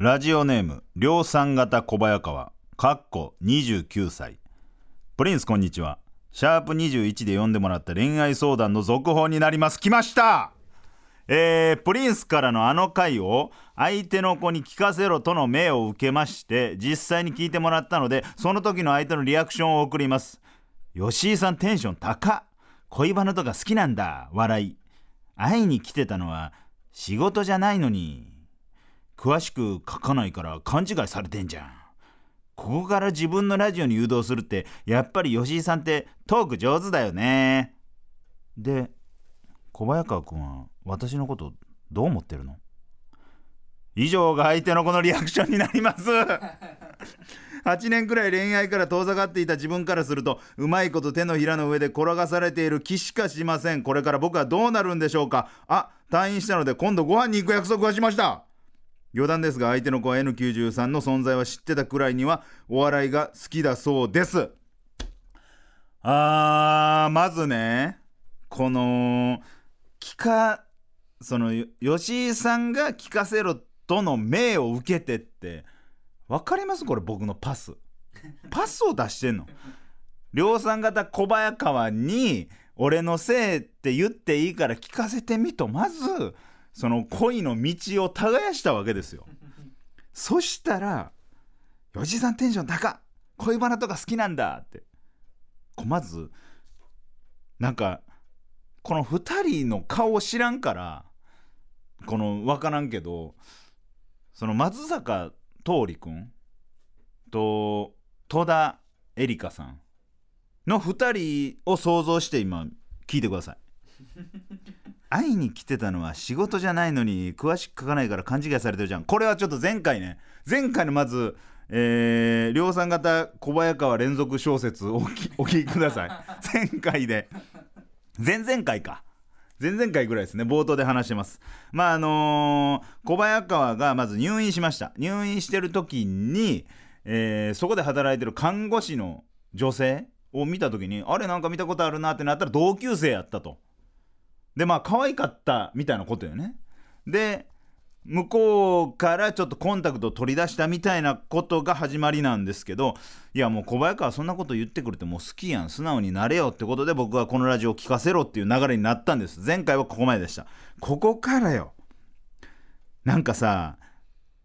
ラジオネーム量産型小早川かっこ29歳プリンスこんにちはシャープ21で読んでもらった恋愛相談の続報になります来ましたえー、プリンスからのあの回を相手の子に聞かせろとの命を受けまして実際に聞いてもらったのでその時の相手のリアクションを送ります吉井さんテンション高恋バナとか好きなんだ笑い会いに来てたのは仕事じゃないのに詳しく書かないから勘違いされてんじゃんここから自分のラジオに誘導するってやっぱり吉井さんってトーク上手だよねで小早川君は私のことどう思ってるの以上が相手の子のリアクションになります8 年くらい恋愛から遠ざかっていた自分からするとうまいこと手のひらの上で転がされている気しかしませんこれから僕はどうなるんでしょうかあ退院したので今度ご飯に行く約束はしました余談ですが相手の子は N93 の存在は知ってたくらいにはお笑いが好きだそうですあーまずねこのかその吉井さんが聞かせろとの命を受けてって分かりますこれ僕のパス パスを出してんの量産型小早川に俺のせいって言っていいから聞かせてみとまずその恋の道を耕したわけですよ そしたら「吉井さんテンション高恋バナとか好きなんだ」ってこまずなんかこの2人の顔知らんからこの分からんけどその松坂桃李君と戸田恵梨香さんの2人を想像して今聞いてください会いに来てたのは仕事じゃないのに詳しく書かないから勘違いされてるじゃんこれはちょっと前回ね前回のまずえー、量産型小早川連続小説お聞きください前回で前々回か。前々回ぐらいですね、冒頭で話してます。まあ、あのー、小早川がまず入院しました。入院してる時に、えー、そこで働いてる看護師の女性を見た時に、あれなんか見たことあるなってなったら同級生やったと。で、まあ、可愛かったみたいなことよね。で、向こうからちょっとコンタクトを取り出したみたいなことが始まりなんですけどいやもう小早川そんなこと言ってくれてもう好きやん素直になれよってことで僕はこのラジオを聴かせろっていう流れになったんです前回はここまででしたここからよなんかさ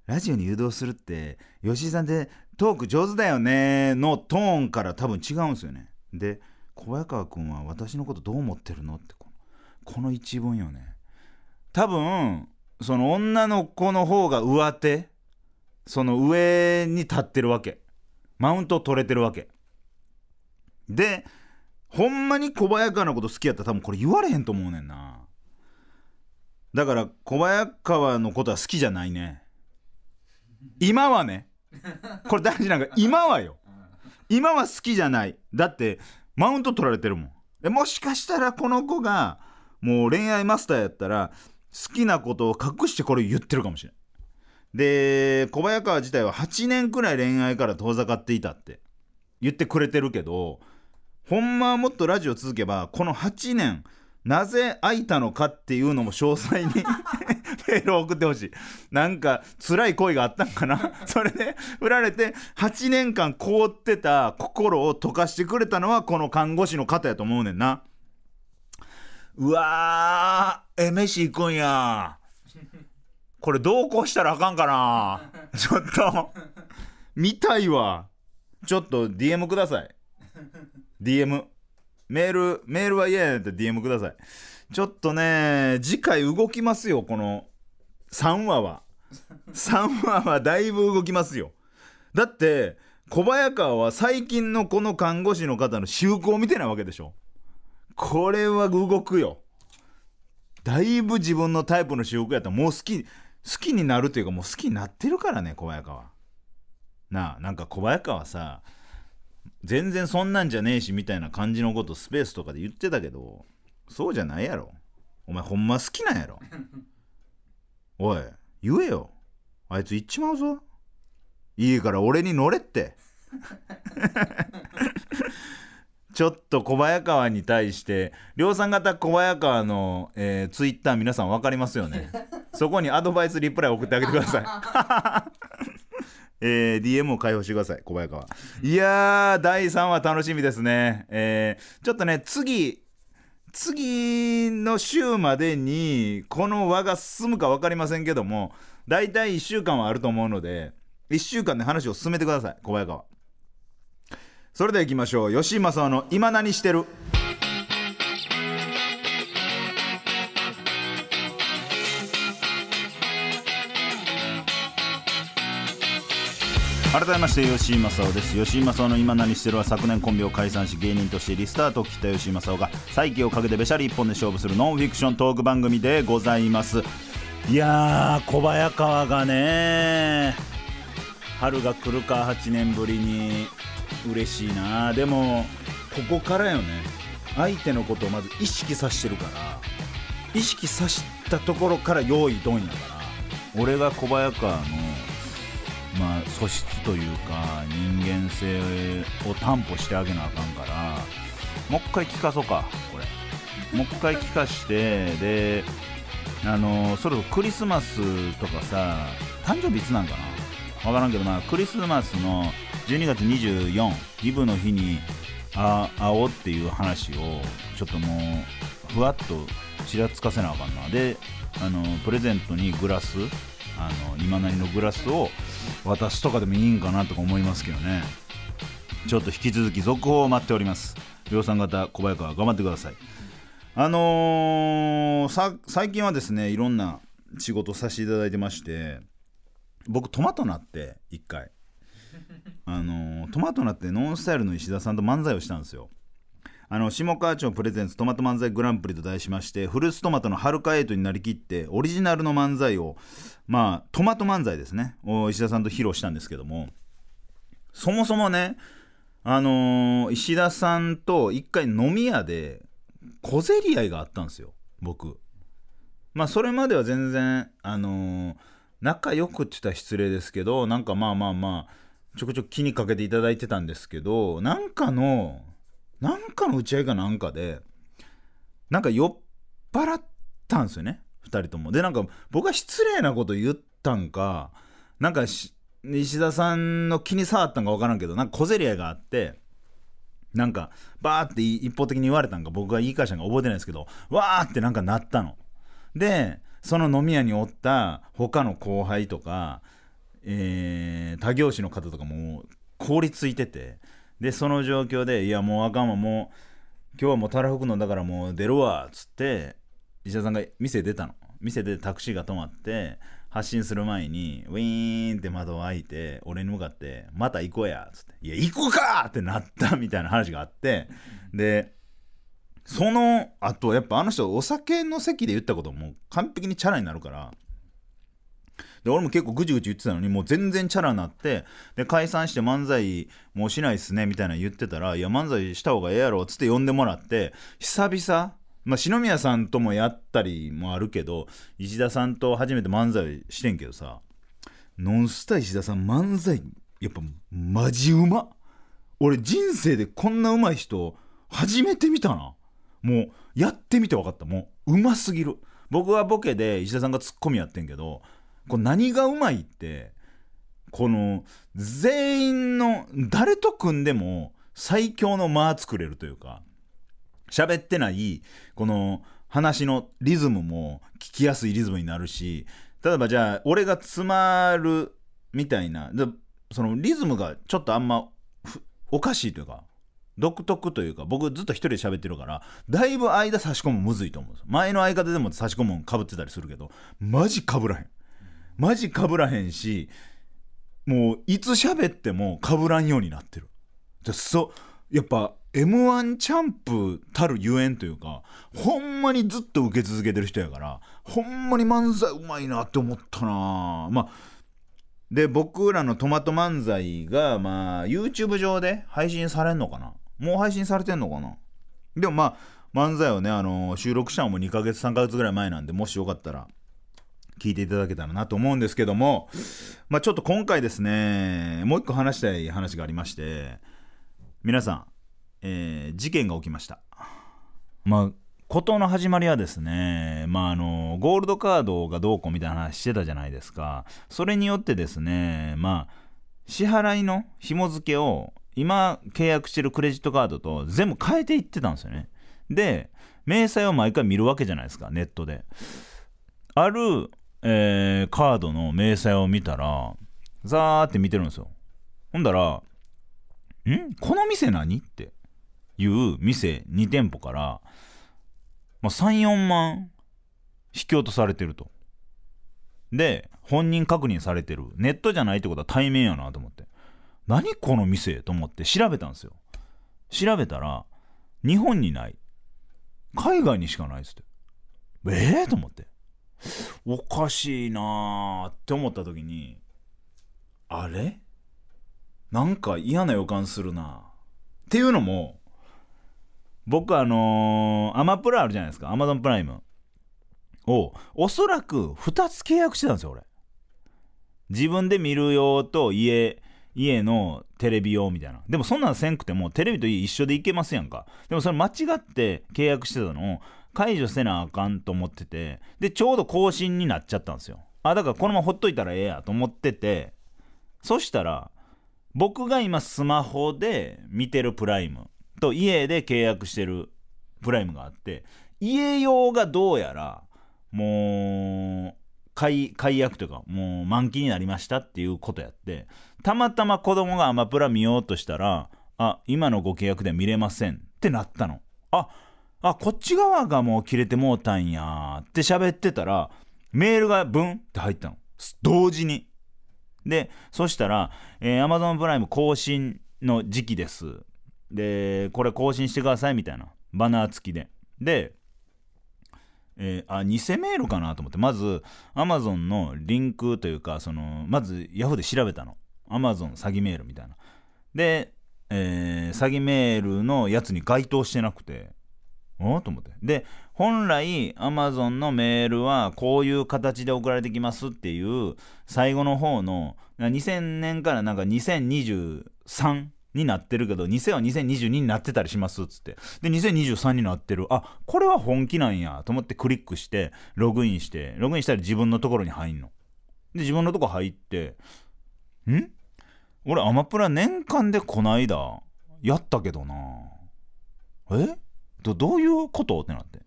ラジオに誘導するって吉井さんでトーク上手だよねのトーンから多分違うんですよねで小早川君は私のことどう思ってるのってこのこの一文よね多分その女の子の方が上手その上に立ってるわけマウント取れてるわけでほんまに小早川のこと好きやったら多分これ言われへんと思うねんなだから小早川のことは好きじゃないね今はねこれ大事なんか今はよ今は好きじゃないだってマウント取られてるもんもしかしたらこの子がもう恋愛マスターやったら好きなことを隠してこれ言ってるかもしれん。で、小早川自体は8年くらい恋愛から遠ざかっていたって言ってくれてるけど、ほんまはもっとラジオ続けば、この8年、なぜ空いたのかっていうのも詳細に メールを送ってほしい。なんか辛い恋があったんかな それで振られて8年間凍ってた心を溶かしてくれたのはこの看護師の方やと思うねんな。うわーえ飯行くんやこれ同行したらあかんかなちょっと見たいわちょっと DM ください DM メールメールは嫌やって DM くださいちょっとね次回動きますよこの3話は3話はだいぶ動きますよだって小早川は最近のこの看護師の方の習慣を見てないわけでしょこれは動くよ。だいぶ自分のタイプの私服やったらもう好き、好きになるというかもう好きになってるからね、小早川。なあ、なんか小早川さ、全然そんなんじゃねえしみたいな感じのことスペースとかで言ってたけど、そうじゃないやろ。お前ほんま好きなんやろ。おい、言えよ。あいつ行っちまうぞ。いいから俺に乗れって。ちょっと小早川に対して量産型小早川の、えー、ツイッター皆さん分かりますよね そこにアドバイスリプライ送ってあげてください えー、DM を開放してください小早川いやー第3話楽しみですねえー、ちょっとね次次の週までにこの輪が進むか分かりませんけども大体1週間はあると思うので1週間で話を進めてください小早川それではいきましょう吉井正夫の「今何してる」改めまして吉井正夫です吉井正夫の今何してるは昨年コンビを解散し芸人としてリスタートを切った吉井正夫が再起をかけてべしゃり一本で勝負するノンフィクショントーク番組でございますいやー小早川がね春が来るか8年ぶりに嬉しいなでもここからよね相手のことをまず意識さしてるから意識さしたところから用意どんやから俺が小早川のまあ素質というか人間性を担保してあげなあかんからもう一回聞かそうかこれもう一回聞かしてであのそれこそクリスマスとかさ誕生日いつなんかな分からんけどまあクリスマスの12月24ギブの日にあ会おうっていう話をちょっともうふわっとちらつかせなあかんなであのプレゼントにグラスあの今なりのグラスを渡すとかでもいいんかなとか思いますけどねちょっと引き続き続報を待っております量産型小早川頑張ってくださいあのー、最近はですねいろんな仕事させていただいてまして僕トマトなって1回あのトマトなってノンスタイルの石田さんと漫才をしたんですよあの下川町プレゼンツトマト漫才グランプリと題しましてフルーツトマトの春かエイトになりきってオリジナルの漫才をまあトマト漫才ですねを石田さんと披露したんですけどもそもそもねあのー、石田さんと一回飲み屋で小競り合いがあったんですよ僕まあそれまでは全然あのー、仲良くって言ったら失礼ですけどなんかまあまあまあちょくちょく気にかけていただいてたんですけど、なんかの、なんかの打ち合いかなんかで、なんか酔っ払ったんですよね、2人とも。で、なんか僕は失礼なこと言ったんか、なんか西田さんの気に障ったんか分からんけど、なんか小競り合いがあって、なんか、バーって一方的に言われたんか、僕が言い返したんか覚えてないですけど、わーってなんかなったの。で、その飲み屋におった他の後輩とか、えー、他業種の方とかも凍りついててでその状況で「いやもうあかんわもう今日はもうたらふくのだからもう出るわ」っつって医者さんが店出たの店でタクシーが止まって発信する前にウィーンって窓を開いて俺に向かって「また行こうや」っつって「いや行こうか!」ってなったみたいな話があってでそのあとやっぱあの人お酒の席で言ったことも完璧にチャラになるからで俺も結構ぐちぐち言ってたのにもう全然チャラになってで解散して漫才もうしないっすねみたいな言ってたらいや漫才した方がええやろっつって呼んでもらって久々まあ、篠宮さんともやったりもあるけど石田さんと初めて漫才してんけどさノンスタ石田さん漫才やっぱマジうま俺人生でこんなうまい人初めて見たなもうやってみて分かったもううますぎる僕はボケで石田さんがツッコミやってんけどこれ何がうまいってこの全員の誰と組んでも最強の間作れるというか喋ってないこの話のリズムも聞きやすいリズムになるし例えばじゃあ俺が詰まるみたいなそのリズムがちょっとあんまおかしいというか独特というか僕ずっと一人で喋ってるからだいぶ間差し込むむずいと思うんです前の相方でも差し込むんかぶってたりするけどマジかぶらへんマジかぶらへんしもういつ喋ってもかぶらんようになってるそうやっぱ m 1チャンプたるゆえんというかほんまにずっと受け続けてる人やからほんまに漫才うまいなって思ったなまあで僕らのトマト漫才がまあ YouTube 上で配信されんのかなもう配信されてんのかなでもまあ漫才をねあの収録したのも2ヶ月3ヶ月ぐらい前なんでもしよかったら聞いていただけたらなと思うんですけども、まあ、ちょっと今回ですね、もう一個話したい話がありまして、皆さん、えー、事件が起きました。まあ、事の始まりはですね、まあ、あの、ゴールドカードがどうこうみたいな話してたじゃないですか。それによってですね、まあ、支払いの紐付けを、今契約してるクレジットカードと全部変えていってたんですよね。で、明細を毎回見るわけじゃないですか、ネットで。あるえー、カードの明細を見たらザーって見てるんですよほんだら「んこの店何?」っていう店2店舗から、まあ、34万引き落とされてるとで本人確認されてるネットじゃないってことは対面やなと思って何この店と思って調べたんですよ調べたら日本にない海外にしかないっつってええー、と思っておかしいなーって思った時に、あれなんか嫌な予感するなっていうのも、僕あのー、アマプラあるじゃないですか。アマゾンプライム。を、おそらく2つ契約してたんですよ、俺。自分で見る用と家、家のテレビ用みたいな。でもそんなんせんくてもテレビと家一緒で行けますやんか。でもそれ間違って契約してたのを、解除せなあかんと思っててでちょうど更新になっちゃったんですよあだからこのままほっといたらええやと思っててそしたら僕が今スマホで見てるプライムと家で契約してるプライムがあって家用がどうやらもう解約というかもう満期になりましたっていうことやってたまたま子供がアマプラ見ようとしたらあ今のご契約では見れませんってなったのああこっち側がもう切れてもうたんやーって喋ってたらメールがブンって入ったの同時にでそしたら、えー、Amazon プライム更新の時期ですでこれ更新してくださいみたいなバナー付きでで、えー、あ偽メールかなと思ってまず Amazon のリンクというかそのまず Yahoo で調べたの Amazon 詐欺メールみたいなで、えー、詐欺メールのやつに該当してなくてと思って。で、本来 Amazon のメールはこういう形で送られてきますっていう最後の方の2000年からなんか2023になってるけど2000は2022になってたりしますっつってで2023になってるあこれは本気なんやと思ってクリックしてログインしてログインしたら自分のところに入んので自分のとこ入ってん俺アマプラ年間でこないだやったけどなえどどういうことってなって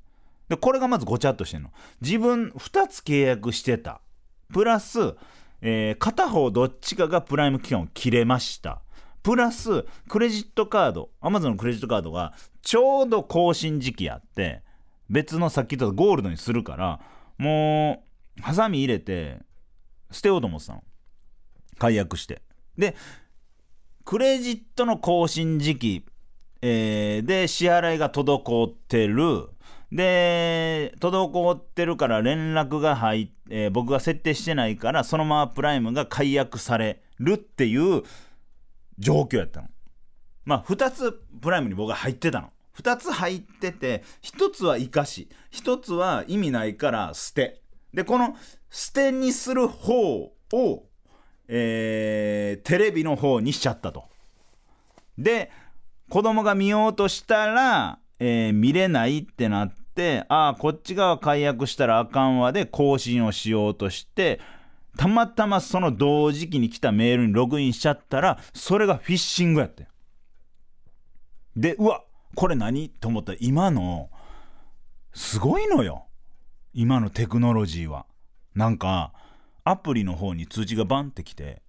でこれがまずごちゃっとしてんの自分2つ契約してたプラス、えー、片方どっちかがプライム期間を切れましたプラスクレジットカード Amazon のクレジットカードがちょうど更新時期あって別のさっき言ったゴールドにするからもうハサミ入れて捨てようと思ってたの解約してでクレジットの更新時期えー、で、支払いが滞ってる。で、滞ってるから連絡が入って、えー、僕が設定してないから、そのままプライムが解約されるっていう状況やったの。まあ、2つプライムに僕が入ってたの。2つ入ってて、1つは生かし、1つは意味ないから捨て。で、この捨てにする方を、えー、テレビの方にしちゃったと。で、子供が見ようとしたら、えー、見れないってなって、ああ、こっち側解約したらあかんわで更新をしようとして、たまたまその同時期に来たメールにログインしちゃったら、それがフィッシングやって。で、うわ、これ何と思ったら今の、すごいのよ。今のテクノロジーは。なんか、アプリの方に通知がバンってきて、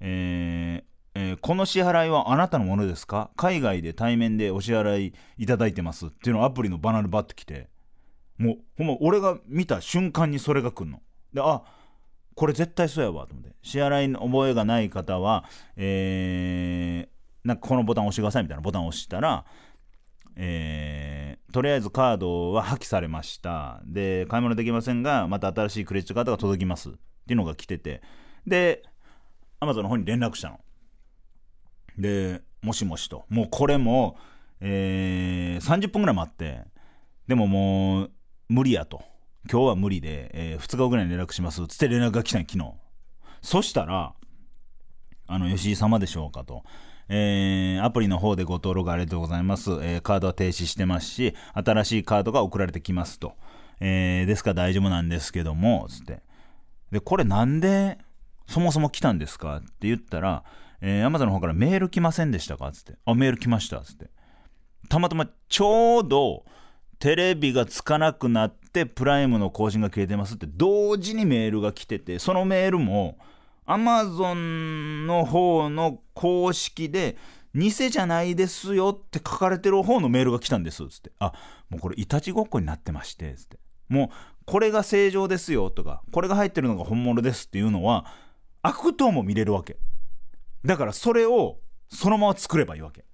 えー、えー、この支払いはあなたのものですか海外で対面でお支払いいただいてますっていうのをアプリのバナルバッてきてもうほんま俺が見た瞬間にそれが来んのであこれ絶対そうやわと思って支払いの覚えがない方はえー、なんかこのボタン押してくださいみたいなボタンを押したらえー、とりあえずカードは破棄されましたで買い物できませんがまた新しいクレジットカードが届きますっていうのが来ててでアマゾンの方に連絡したので、もしもしと。もうこれも、えー、30分ぐらい待って、でももう、無理やと。今日は無理で、えー、2日後ぐらいに連絡します。つって連絡が来たん昨日。そしたら、あの、吉井様でしょうかと。えー、アプリの方でご登録ありがとうございます。えー、カードは停止してますし、新しいカードが送られてきますと。えー、ですから大丈夫なんですけども、つって。で、これなんで、そもそも来たんですかって言ったら、えー、アマゾンの方からメール来ませんでしたかつって、あ、メール来ました、つって。たまたまちょうどテレビがつかなくなって、プライムの更新が消えてますって、同時にメールが来てて、そのメールも、アマゾンの方の公式で、偽じゃないですよって書かれてる方のメールが来たんです、つって。あ、もうこれいたちごっこになってまして、つって。もう、これが正常ですよとか、これが入ってるのが本物ですっていうのは、悪党も見れるわけ。だからそれをそのまま作ればいいわけ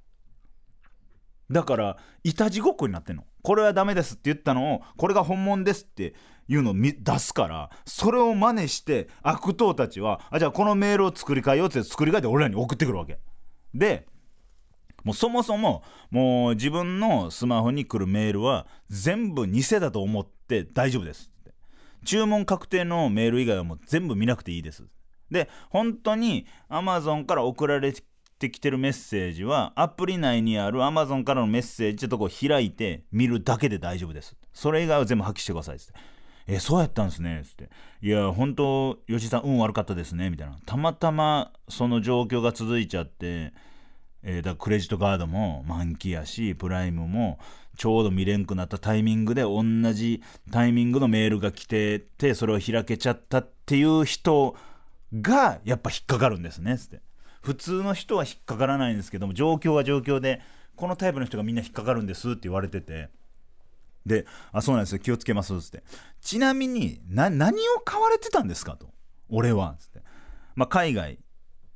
だからいた地ごっこになってんのこれはダメですって言ったのをこれが本物ですっていうのを出すからそれを真似して悪党たちはあじゃあこのメールを作り変えようって作り変えて俺らに送ってくるわけでもうそもそももう自分のスマホに来るメールは全部偽だと思って大丈夫ですって。注文確定のメール以外はもう全部見なくていいですで本当に Amazon から送られてきてるメッセージはアプリ内にある Amazon からのメッセージってとこ開いて見るだけで大丈夫ですそれ以外は全部破棄してくださいっつってえそうやったんですねっつっていや本当吉井さん運悪かったですねみたいなたまたまその状況が続いちゃってえー、だクレジットカードも満期やしプライムもちょうど見れんくなったタイミングで同じタイミングのメールが来ててそれを開けちゃったっていう人がやっぱ引っかかるんですねって普通の人は引っかからないんですけども状況は状況でこのタイプの人がみんな引っかかるんですって言われててで「あそうなんですよ気をつけます」っつって「ちなみに何を買われてたんですか?」と「俺は」っつって、まあ、海外、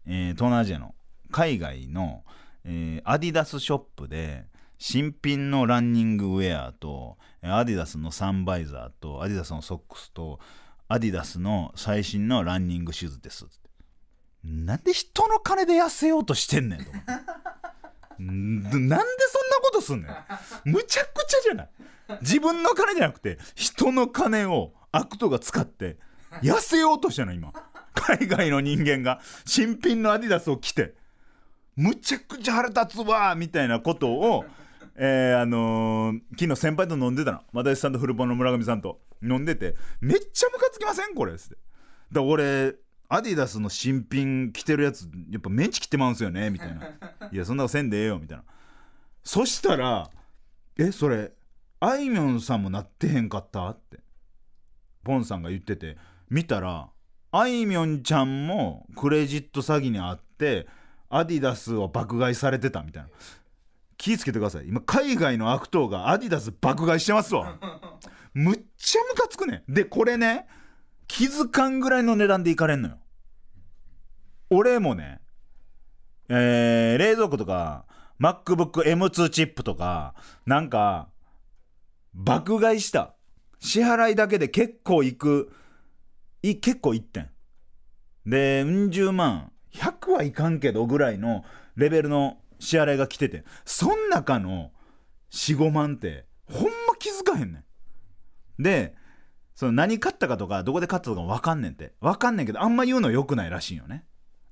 えー、東南アジアの海外の、えー、アディダスショップで新品のランニングウェアとアディダスのサンバイザーとアディダスのソックスとアディダスの最新のランニングシューズですなんで人の金で痩せようとしてんねんとなんでそんなことすんねんむちゃくちゃじゃない自分の金じゃなくて人の金をアクトが使って痩せようとしてんの今海外の人間が新品のアディダスを着てむちゃくちゃ腹立つわみたいなことをえー、あのー、昨日先輩と飲んでたな。又吉さんと古本の村上さんと飲んでて、めっちゃムカつきませんこれ。つって。だ俺、アディダスの新品着てるやつ、やっぱメンチ切ってまうんすよねみたいな。いや、そんなせんでええよ、みたいな。そしたら、え、それ、あいみょんさんもなってへんかったって、ポンさんが言ってて、見たら、あいみょんちゃんもクレジット詐欺にあって、アディダスを爆買いされてたみたいな。気ぃつけてください今海外の悪党がアディダス爆買いしてますわ むっちゃムカつくねんでこれね気づかんぐらいの値段でいかれんのよ俺もねえー、冷蔵庫とか MacBookM2 チップとかなんか爆買いした支払いだけで結構いくい結構いってんでうん十万100はいかんけどぐらいのレベルの支払いが来ててそん中の45万ってほんま気づかへんねん。でその何買ったかとかどこで買ったとか分かんねんって分かんねんけどあんま言うのよくないらしいよね。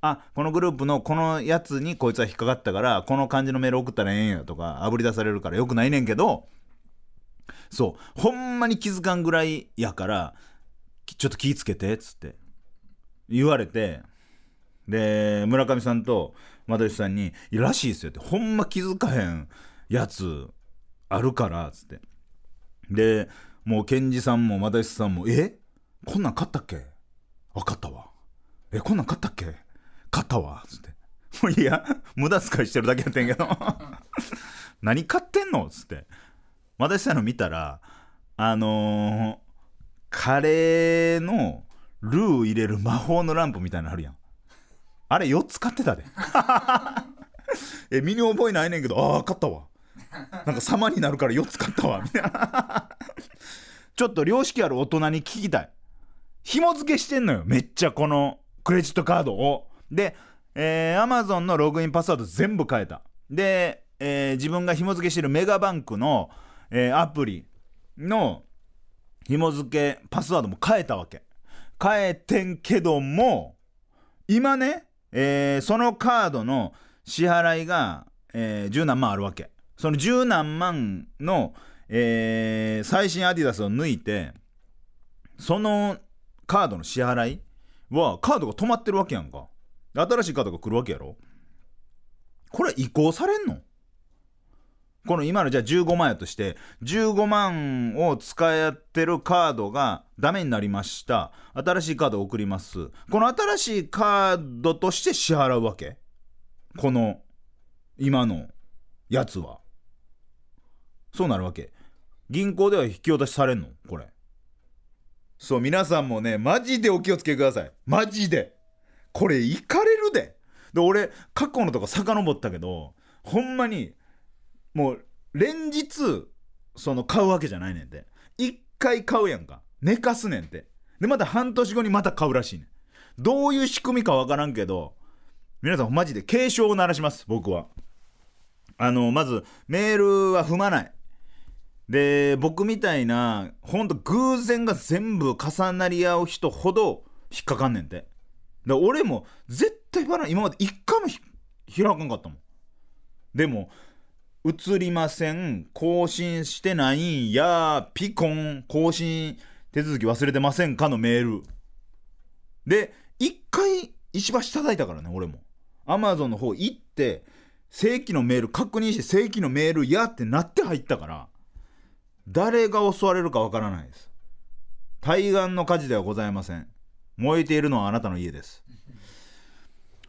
あこのグループのこのやつにこいつは引っかかったからこの感じのメール送ったらええんやとかあぶり出されるからよくないねんけどそうほんまに気づかんぐらいやからちょっと気ぃつけてっつって言われてで村上さんと又吉さんに「いやらしいっすよ」って「ほんま気づかへんやつあるから」っつってでもう賢治さんも又吉さんも「えこんなん買ったっけ分かったわえこんなん買ったっけ買ったわ」っつって「もういや無駄遣いしてるだけやってんけど 何買ってんの?」っつって又吉さんの見たらあのー、カレーのルー入れる魔法のランプみたいなのあるやん。あれ4つ買ってたで え身に覚えないねんけどああ買ったわなんか様になるから4つ買ったわちょっと良識ある大人に聞きたい紐付けしてんのよめっちゃこのクレジットカードをで、えー、Amazon のログインパスワード全部変えたで、えー、自分が紐付けしてるメガバンクの、えー、アプリの紐付けパスワードも変えたわけ変えてんけども今ねえー、そのカードの支払いが、えー、十何万あるわけ。その十何万の、えー、最新アディダスを抜いて、そのカードの支払いは、カードが止まってるわけやんか。新しいカードが来るわけやろこれ移行されんのこの今のじゃあ15万やとして、15万を使ってるカードがダメになりました。新しいカードを送ります。この新しいカードとして支払うわけこの、今のやつは。そうなるわけ。銀行では引き落としされんのこれ。そう、皆さんもね、マジでお気をつけください。マジで。これ、いかれるで。で、俺、過去のとこ遡ったけど、ほんまに、もう連日その買うわけじゃないねんて1回買うやんか寝かすねんてでまた半年後にまた買うらしいねんどういう仕組みかわからんけど皆さんマジで警鐘を鳴らします僕はあのまずメールは踏まないで僕みたいなほんと偶然が全部重なり合う人ほど引っかかんねんてだ俺も絶対バラン今まで一回も開かんかったもんでも映りません。更新してないんや。ピコン。更新手続き忘れてませんかのメール。で、一回石橋叩いたからね、俺も。アマゾンの方行って、正規のメール確認して正規のメールやってなって入ったから、誰が襲われるかわからないです。対岸の火事ではございません。燃えているのはあなたの家です。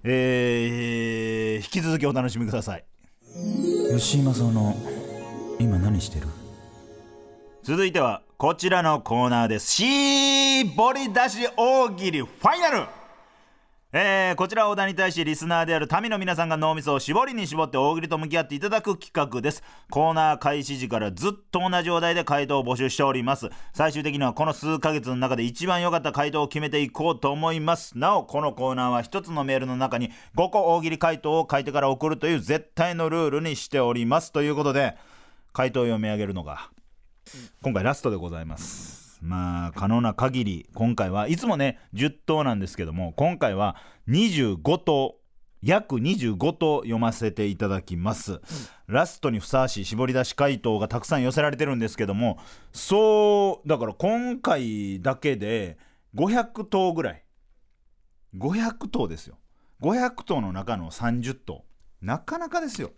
えー、引き続きお楽しみください。吉井正夫の今何してる続いてはこちらのコーナーですしーボリ出し大喜利ファイナルえー、こちらお田に対しリスナーである民の皆さんが脳みそを絞りに絞って大喜利と向き合っていただく企画ですコーナー開始時からずっと同じお題で回答を募集しております最終的にはこの数ヶ月の中で一番良かった回答を決めていこうと思いますなおこのコーナーは1つのメールの中に5個大喜利回答を書いてから送るという絶対のルールにしておりますということで回答を読み上げるのが今回ラストでございますまあ可能な限り今回はいつもね10頭なんですけども今回は25頭約25頭読ませていただきます、うん、ラストにふさわしい絞り出し回答がたくさん寄せられてるんですけどもそうだから今回だけで500頭ぐらい500頭ですよ500頭の中の30頭なかなかですよ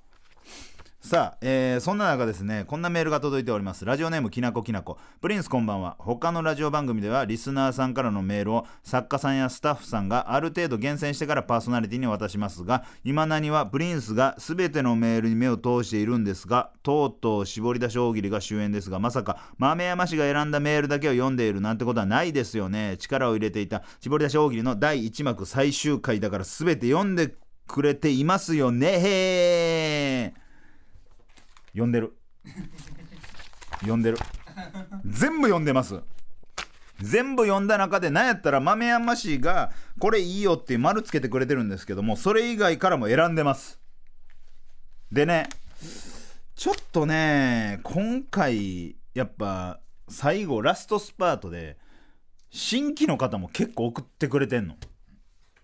さあ、えー、そんな中ですね、こんなメールが届いております。ラジオネームきなこきなこ。プリンスこんばんは。他のラジオ番組では、リスナーさんからのメールを作家さんやスタッフさんがある程度厳選してからパーソナリティに渡しますが、今にはプリンスが全てのメールに目を通しているんですが、とうとう絞り出し大喜利が終演ですが、まさか豆山氏が選んだメールだけを読んでいるなんてことはないですよね。力を入れていた絞り出し大喜利の第1幕最終回だから全て読んでくれていますよね。読んでる読んでる全部読んでます全部読んだ中で何やったら豆山氏がこれいいよって丸つけてくれてるんですけどもそれ以外からも選んでますでねちょっとね今回やっぱ最後ラストスパートで新規の方も結構送ってくれてんの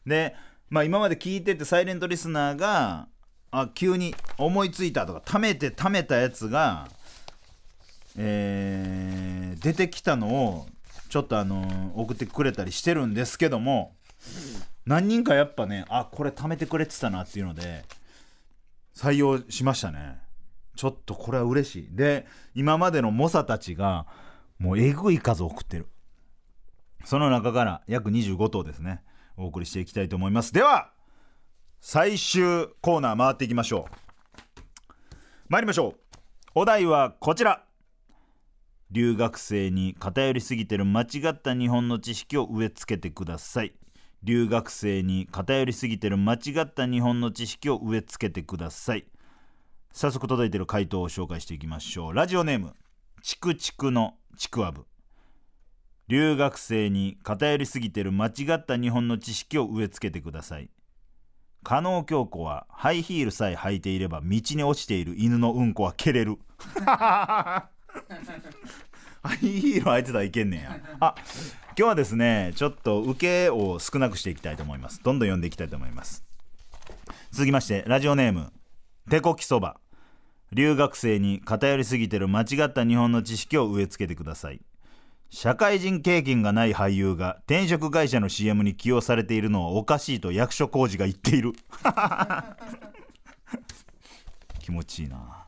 でまあ今まで聞いててサイレントリスナーがあ急に思いついたとか貯めて貯めたやつが、えー、出てきたのをちょっとあの送ってくれたりしてるんですけども何人かやっぱねあこれ貯めてくれてたなっていうので採用しましたねちょっとこれは嬉しいで今までの猛者たちがもうえぐい数送ってるその中から約25頭ですねお送りしていきたいと思いますでは最終コーナー回っていきましょう参りましょうお題はこちら留学生に偏りすぎてる間違った日本の知識を植え付けてください留学生に偏りすぎてる間違った日本の知識を植え付けてください早速届いてる回答を紹介していきましょうラジオネームチクチクのちくわぶ留学生に偏りすぎてる間違った日本の知識を植え付けてください加納京子はハイヒールさえ履いていれば道に落ちている犬のうんこは蹴れるハイヒール履いてたらいけんねんやあ今日はですねちょっと受けを少なくしていきたいと思いますどんどん読んでいきたいと思います続きましてラジオネーム手こきそば留学生に偏りすぎてる間違った日本の知識を植え付けてください社会人経験がない俳優が転職会社の CM に起用されているのはおかしいと役所広司が言っている 気持ちいいな、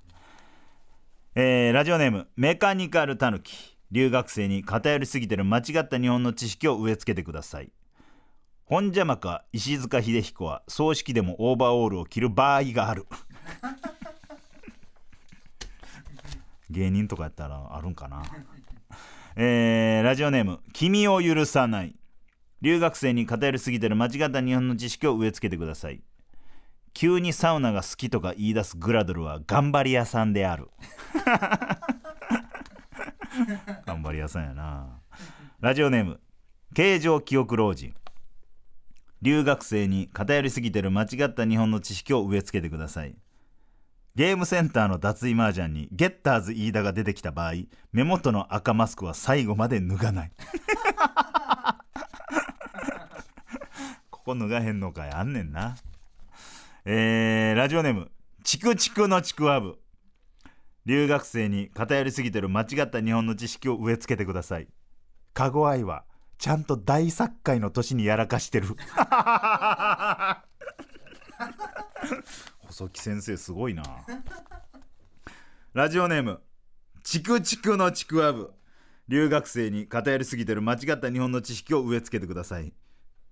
えー、ラジオネームメカニカルたぬき留学生に偏りすぎてる間違った日本の知識を植え付けてください本邪魔か石塚秀彦は葬式でもオーバーオールを着る場合がある 芸人とかやったらあるんかなえー、ラジオネーム「君を許さない」留学生に偏りすぎてる間違った日本の知識を植え付けてください急にサウナが好きとか言い出すグラドルは頑張り屋さんである頑張り屋さんやなラジオネーム形状記憶老人留学生に偏りすぎてる間違った日本の知識を植え付けてくださいゲームセンターの脱衣麻雀にゲッターズ飯田が出てきた場合目元の赤マスクは最後まで脱がない ここ脱がへんのかいあんねんなえー、ラジオネームチクチクのちくわぶ留学生に偏りすぎてる間違った日本の知識を植え付けてくださいカゴ愛はちゃんと大作界の年にやらかしてる 細木先生すごいなラジオネームチクチクのちくわぶ留学生に偏りすぎてる間違った日本の知識を植え付けてください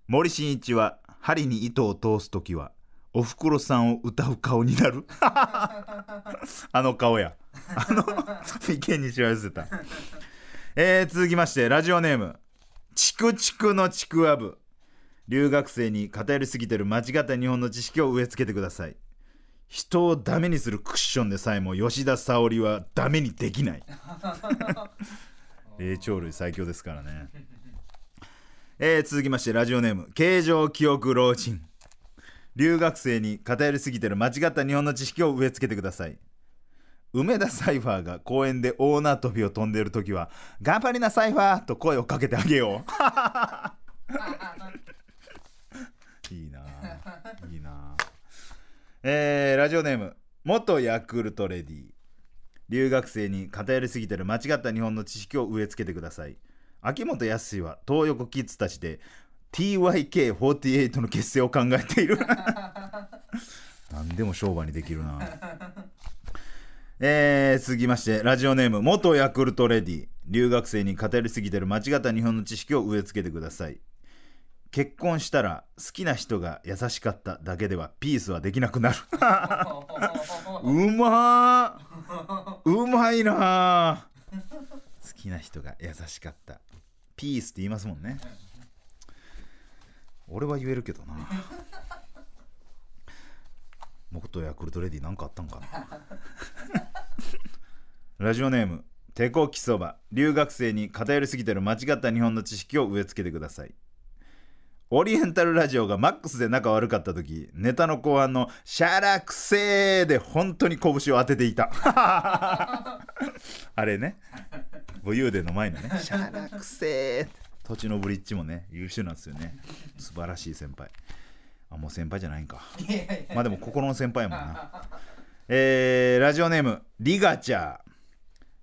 森進一は針に糸を通す時はおふくろさんを歌う顔になる あの顔やあの意見にしわ寄せた、えー、続きましてラジオネームチクチクのちくわぶ留学生に偏りすぎてる間違った日本の知識を植え付けてください人をダメにするクッションでさえも吉田沙保里はダメにできない 霊長類最強ですからね、えー、続きましてラジオネーム形状記憶老人留学生に偏りすぎてる間違った日本の知識を植え付けてください梅田サイファーが公園で大縄跳びを飛んでいる時は「頑張りなサイファー!」と声をかけてあげよう いいないいなえー、ラジオネーム元ヤクルトレディ留学生に偏りすぎてる間違った日本の知識を植え付けてください秋元康は東横キッズたちで TYK48 の結成を考えている何 でも商売にできるなえー、続きましてラジオネーム元ヤクルトレディ留学生に偏りすぎてる間違った日本の知識を植え付けてください結婚したら好きな人が優しかっただけではピースはできなくなる うまうまいな好きな人が優しかったピースって言いますもんね俺は言えるけどなもっとヤクルトレディ何かあったんかなラジオネームテコキそば留学生に偏りすぎてる間違った日本の知識を植え付けてくださいオリエンタルラジオがマックスで仲悪かった時、ネタの後半のシャラクセーで本当に拳を当てていた。あれね、武勇伝の前のね、シャラクセー土地のブリッジもね、優秀なんですよね。素晴らしい先輩。あ、もう先輩じゃないんか。まあでも心の先輩やもんな。えー、ラジオネーム、リガチャ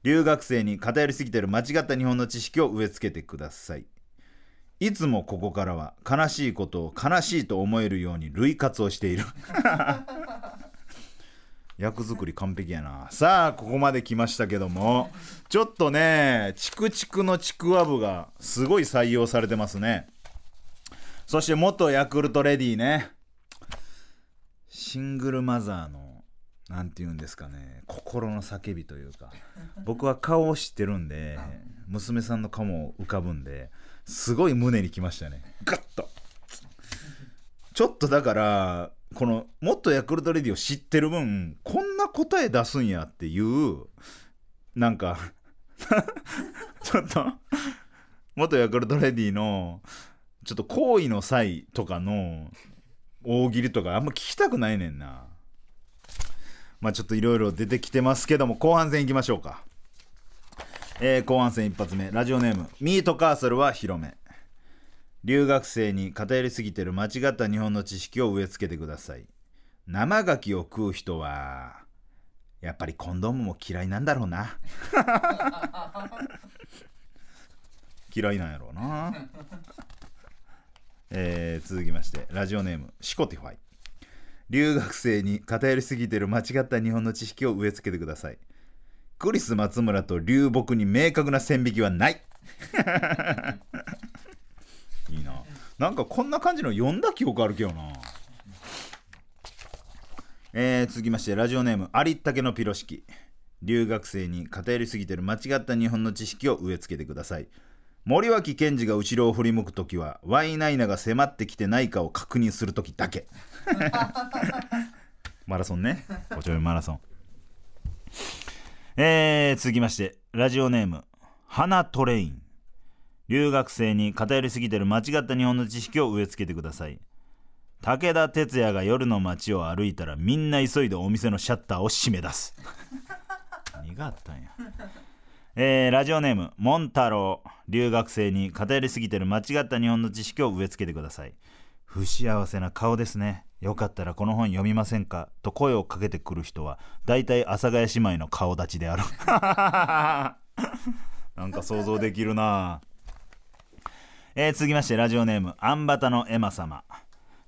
留学生に偏りすぎてる間違った日本の知識を植え付けてください。いつもここからは悲しいことを悲しいと思えるように類活をしている 役作り完璧やなさあここまで来ましたけどもちょっとねチクチクのちくわぶがすごい採用されてますねそして元ヤクルトレディねシングルマザーの何て言うんですかね心の叫びというか僕は顔を知ってるんで娘さんの顔も浮かぶんですごい胸にきましたねガッとちょっとだからこの「もっとヤクルトレディ」を知ってる分こんな答え出すんやっていうなんか ちょっと元ヤクルトレディのちょっと好意の際とかの大喜利とかあんま聞きたくないねんなまあちょっといろいろ出てきてますけども後半戦いきましょうかえー、後半戦一発目ラジオネームミートカーソルは広め留学生に偏りすぎてる間違った日本の知識を植え付けてください生ガキを食う人はやっぱりコンドームも嫌いなんだろうな 嫌いなんやろうな、えー、続きましてラジオネームシコティファイ留学生に偏りすぎてる間違った日本の知識を植え付けてくださいクリス松村と流木に明確な線引きはない いいななんかこんな感じの読んだ記憶あるけどなえー、続きましてラジオネームありったけのピロシキ留学生に偏りすぎてる間違った日本の知識を植え付けてください森脇健児が後ろを振り向く時はワイナイナが迫ってきてないかを確認する時だけ マラソンねおちょいマラソンえー、続きまして、ラジオネーム、花トレイン。留学生に偏りすぎてる間違った日本の知識を植え付けてください。武田鉄矢が夜の街を歩いたらみんな急いでお店のシャッターを閉め出す。何があったんや。えー、ラジオネーム、モン太郎。留学生に偏りすぎてる間違った日本の知識を植え付けてください。不幸せな顔ですね。よかったらこの本読みませんかと声をかけてくる人は、大体阿佐ヶ谷姉妹の顔立ちである。なんか想像できるなえー、続きまして、ラジオネーム、アンバタのエマ様。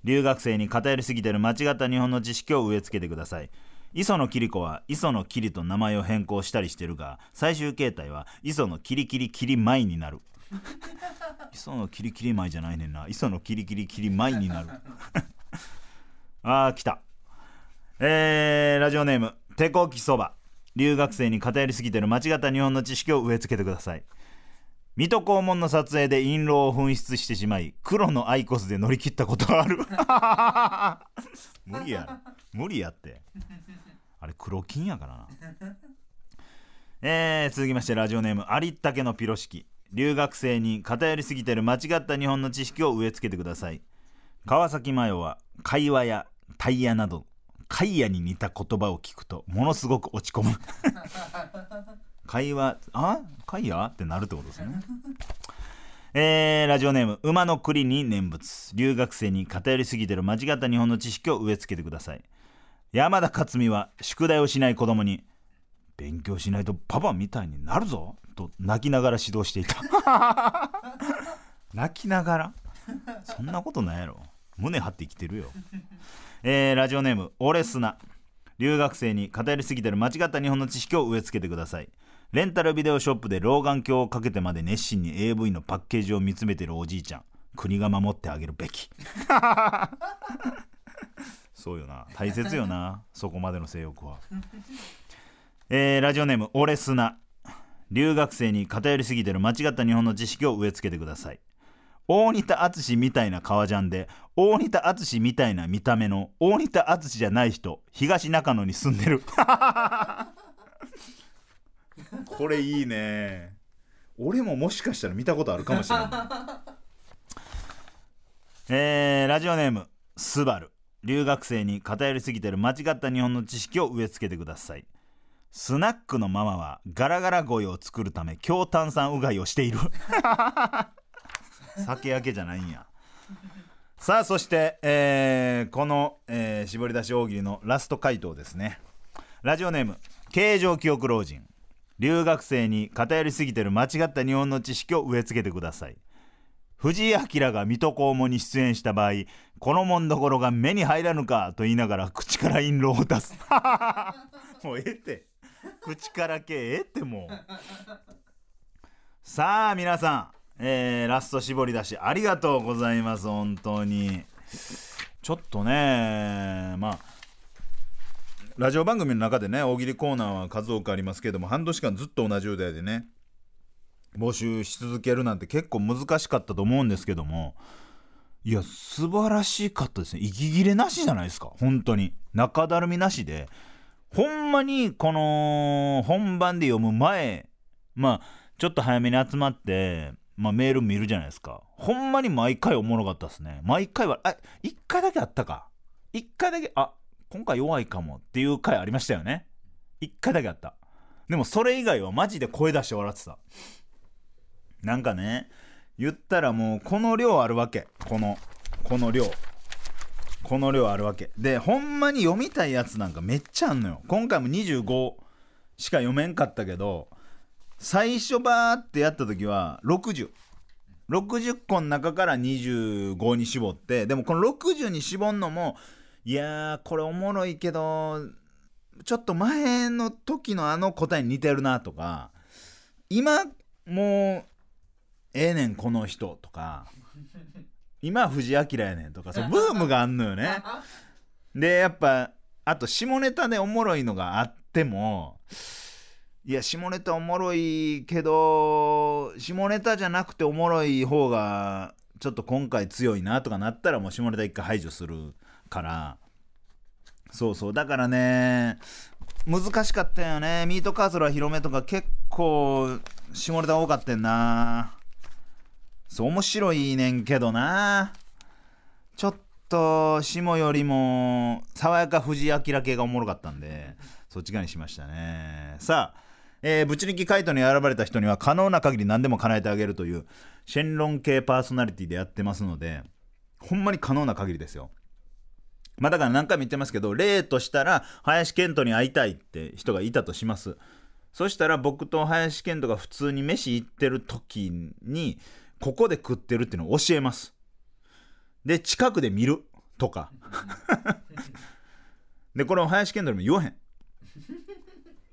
留学生に偏りすぎてる間違った日本の知識を植え付けてください。磯野桐子は磯野桐と名前を変更したりしてるが、最終形態は磯野キリキリキリ舞になる。磯のキリキリ舞じゃないねんな磯のキリキリキリ舞になる ああ来たえー、ラジオネーム手こきそば留学生に偏りすぎてる間違った日本の知識を植え付けてください水戸黄門の撮影で印籠を紛失してしまい黒のアイコスで乗り切ったことある 無理や無理やってあれ黒金やからなえー、続きましてラジオネームありったけのピロシキ留学生に偏りすぎてる間違った日本の知識を植え付けてください川崎麻世は会話やタイヤなど会話に似た言葉を聞くとものすごく落ち込む 会話あ会話ってなるってことですねえー、ラジオネーム馬の栗に念仏留学生に偏りすぎてる間違った日本の知識を植え付けてください山田勝美は宿題をしない子供に勉強しないとパパみたいになるぞと泣きながら指導していた泣きながらそんなことないやろ胸張って生きてるよ、えー、ラジオネーム「オレスナ留学生に偏りすぎてる間違った日本の知識を植え付けてくださいレンタルビデオショップで老眼鏡をかけてまで熱心に AV のパッケージを見つめてるおじいちゃん国が守ってあげるべき そうよな大切よなそこまでの性欲は、えー、ラジオネーム「オレスナ留学生に偏りすぎてる間違った日本の知識を植え付けてください大仁田淳みたいな革ジャンで大仁田淳みたいな見た目の大仁田淳じゃない人東中野に住んでる これいいね俺ももしかしたら見たことあるかもしれない えー、ラジオネームスバル留学生に偏りすぎてる間違った日本の知識を植え付けてくださいスナックのママはガラガラ声を作るため強炭酸うがいをしている 酒焼けじゃないんやさあそして、えー、この、えー、絞り出し大喜利のラスト回答ですねラジオネーム形状記憶老人留学生に偏りすぎてる間違った日本の知識を植え付けてください藤井明が水戸黄門に出演した場合このもんどころが目に入らぬかと言いながら口から印籠を出す もうええって口から系ええってもうさあ皆さん、えー、ラスト絞り出しありがとうございます本当にちょっとねまあラジオ番組の中でね大喜利コーナーは数多くありますけども半年間ずっと同じお題でね募集し続けるなんて結構難しかったと思うんですけどもいや素晴らしかったですね息切れなしじゃないですか本当に中だるみなしでほんまにこの本番で読む前まあちょっと早めに集まって、まあ、メール見るじゃないですかほんまに毎回おもろかったですね毎回はあ一1回だけあったか1回だけあ今回弱いかもっていう回ありましたよね1回だけあったでもそれ以外はマジで声出して笑ってたなんかね言ったらもうこの量あるわけこのこの量この量あるわけでほんまに読みたいやつなんかめっちゃあんのよ今回も25しか読めんかったけど最初バーってやった時は6060個の中から25に絞ってでもこの60に絞んのもいやーこれおもろいけどちょっと前の時のあの答えに似てるなとか今もうええねんこの人とか今は藤明やねんとかそうブームがあんのよねでやっぱあと下ネタでおもろいのがあってもいや下ネタおもろいけど下ネタじゃなくておもろい方がちょっと今回強いなとかなったらもう下ネタ一回排除するからそうそうだからね難しかったよねミートカーソルは広めとか結構下ネタ多かったんなそう、面白いねんけどな。ちょっと、下よりも、爽やか藤井明系がおもろかったんで、そっち側にしましたね。さあ、えー、ぶち抜きカイトに選ばれた人には可能な限り何でも叶えてあげるという、シェンロン系パーソナリティでやってますので、ほんまに可能な限りですよ。まあだから何回も言ってますけど、例としたら、林健人に会いたいって人がいたとします。そしたら僕と林健人が普通に飯行ってる時に、ここで食ってるっていうのを教えますで近くで見るとか でこれを林健太にも言わへん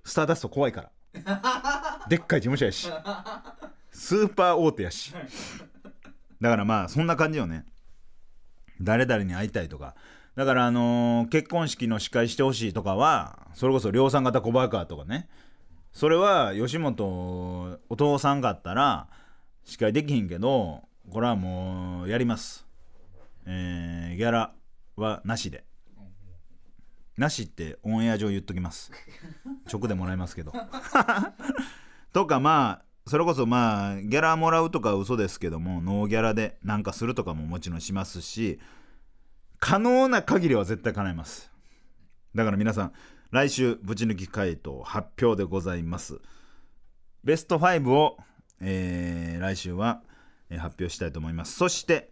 スターダスト怖いからでっかい事務所やしスーパー大手やしだからまあそんな感じよね誰々に会いたいとかだからあのー、結婚式の司会してほしいとかはそれこそ量産型小バカとかねそれは吉本お父さんがあったらしかできへんけど、これはもうやります。えー、ギャラはなしで。なしってオンエア上言っときます。直でもらいますけど。とかまあ、それこそまあ、ギャラもらうとか嘘ですけども、ノーギャラでなんかするとかももちろんしますし、可能な限りは絶対叶えます。だから皆さん、来週、ぶち抜き回答発表でございます。ベスト5をえー、来週は発表したいと思います。そして、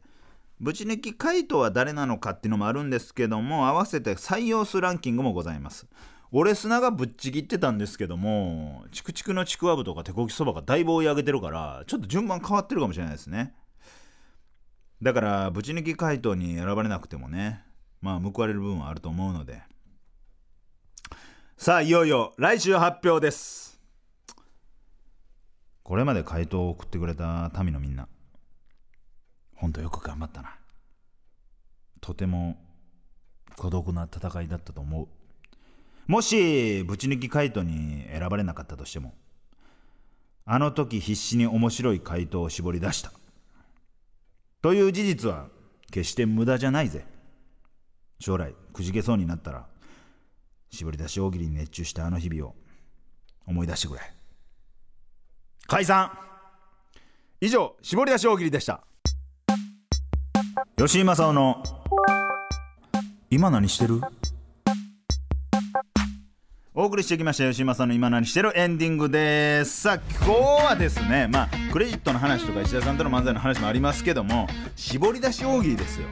ぶち抜き回答は誰なのかっていうのもあるんですけども、合わせて採用数ランキングもございます。俺砂がぶっちぎってたんですけども、チクチクのちくわぶとか手こきそばがだいぶ追い上げてるから、ちょっと順番変わってるかもしれないですね。だから、ぶち抜き回答に選ばれなくてもね、まあ、報われる部分はあると思うので。さあ、いよいよ来週発表です。これまで回答を送ってくれた民のみんな本当よく頑張ったなとても孤独な戦いだったと思うもしぶち抜き回答に選ばれなかったとしてもあの時必死に面白い回答を絞り出したという事実は決して無駄じゃないぜ将来くじけそうになったら絞り出し大喜利に熱中したあの日々を思い出してくれ解散以上絞り出し大喜利でした吉井正夫の今何してるお送りしてきました吉井さんの今何してるエンディングですさあ今日はですねまあクレジットの話とか石田さんとの漫才の話もありますけども絞り出し大喜利ですよ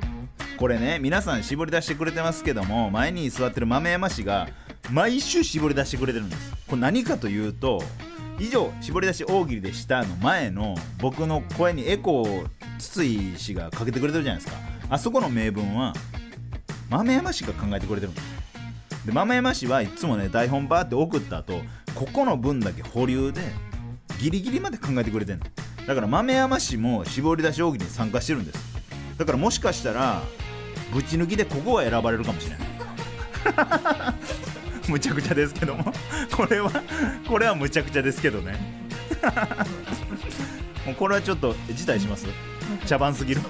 これね皆さん絞り出してくれてますけども前に座ってる豆山氏が毎週絞り出してくれてるんですこれ何かというと以上「絞り出し大喜利でした」の前の僕の声にエコーを筒井氏がかけてくれてるじゃないですかあそこの名文は豆山氏が考えてくれてるんですで豆山氏はいつもね台本バーって送った後ここの分だけ保留でギリギリまで考えてくれてんのだから豆山氏も絞り出し大喜利に参加してるんですだからもしかしたらぶち抜きでここは選ばれるかもしれない むちゃくちゃですけども これはこれはむちゃくちゃですけどね もうこれはちょっと辞退します茶番すぎる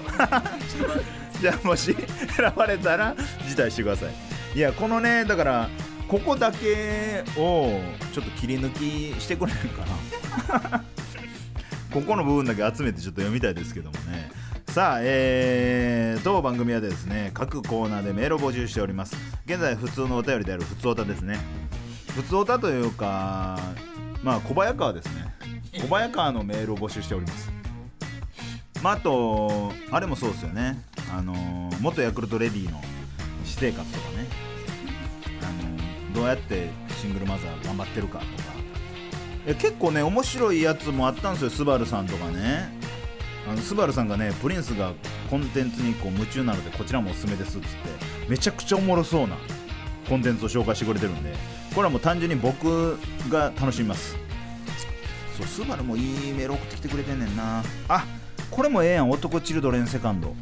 じゃあもし選ばれたら辞退してくださいいやこのねだからここだけをちょっと切り抜きしてくれるかなここの部分だけ集めてちょっと読みたいですけどもねさあ、えー、当番組はですね各コーナーでメールを募集しております現在普通のお便りである普通おたですね普通おたというかまあ小早川ですね小早川のメールを募集しておりますまあ、あとあれもそうですよねあの元ヤクルトレディの私生活とかねあのどうやってシングルマザー頑張ってるかとか結構ね面白いやつもあったんですよスバルさんとかねあのスバルさんがねプリンスがコンテンツにこう夢中なのでこちらもおすすめですっつってめちゃくちゃおもろそうなコンテンツを紹介してくれてるんでこれはもう単純に僕が楽しみますそうスバルもいいメール送ってきてくれてんねんなあこれもええやん男チルドレンセカンド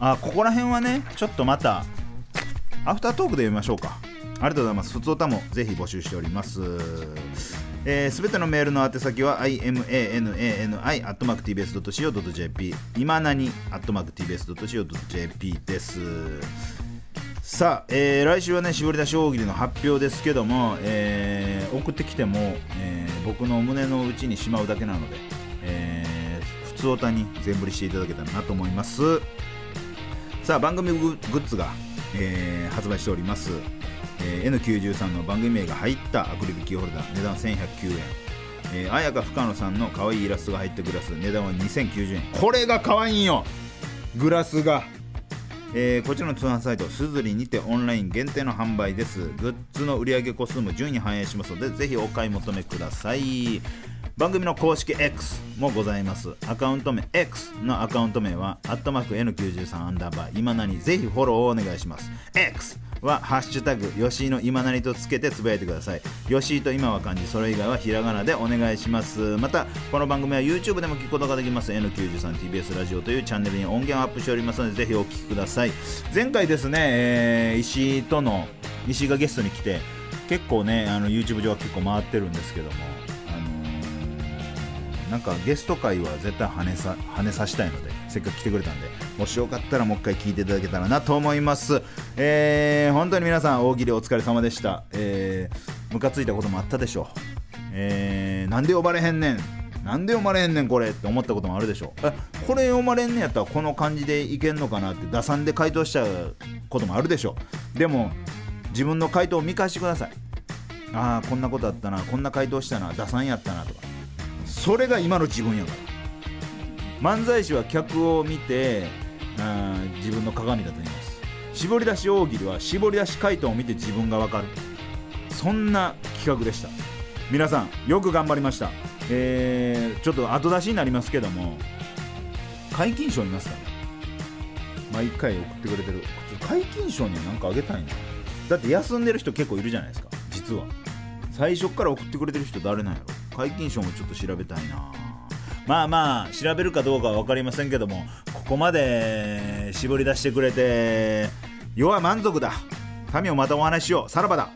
あここら辺はねちょっとまたアフタートークで読みましょうかありがとうございます。普通歌もぜひ募集しております。えー、てのメールの宛先は imanani.tbs.co.jp 今ク .tbs.co.jp ですさあ、えー、来週はね絞り出し大喜利の発表ですけども、えー、送ってきても、えー、僕の胸の内にしまうだけなので、えー、普通おたに全振りしていただけたらなと思いますさあ番組グッズが、えー、発売しておりますえー、N93 の番組名が入ったアクリルキーホルダー値段1109円えー、綾香深野さんの可愛いイラストが入ったグラス値段は2090円これが可愛いんよグラスが、えー、こちらの通販サイトすずりにてオンライン限定の販売ですグッズの売上個数も順に反映しますのでぜひお買い求めください番組の公式 X もございますアカウント名 X のアカウント名は「アットマーク #N93 アンダーバー今何」ぜひフォローをお願いします X は「ハッシュタグ吉井の今なり」とつけてつぶやいてください吉井と今は漢字それ以外はひらがなでお願いしますまたこの番組は YouTube でも聞くことができます N93TBS ラジオというチャンネルに音源をアップしておりますのでぜひお聞きください前回ですね、えー、石井との石井がゲストに来て結構ねあの YouTube 上は結構回ってるんですけどもあのなんかゲスト会は絶対跳ねさ跳ねさしたいのでせっかく来てくれたんでもしよかったらもう一回聞いていただけたらなと思います、えー、本当に皆さん大喜利お疲れ様でしたえー、ムカついたこともあったでしょうえー、なんで呼ばれへんねんなんで読まれへんねんこれって思ったこともあるでしょうえこれ読まれんねやったらこの感じでいけんのかなって打算で回答しちゃうこともあるでしょうでも自分の回答を見返してくださいああこんなことあったなこんな回答したな打算やったなとかそれが今の自分やから漫才師は客を見て自分の鏡だと言います絞り出し大喜利は絞り出し回答を見て自分がわかるそんな企画でした皆さんよく頑張りましたえー、ちょっと後出しになりますけども皆勤賞いますかね毎回送ってくれてる皆勤賞に何かあげたいなだって休んでる人結構いるじゃないですか実は最初から送ってくれてる人誰なんやろ皆勤賞もちょっと調べたいなまあまあ調べるかどうかは分かりませんけどもここまで絞り出してくれて世は満足だ民をまたお話ししようさらばだ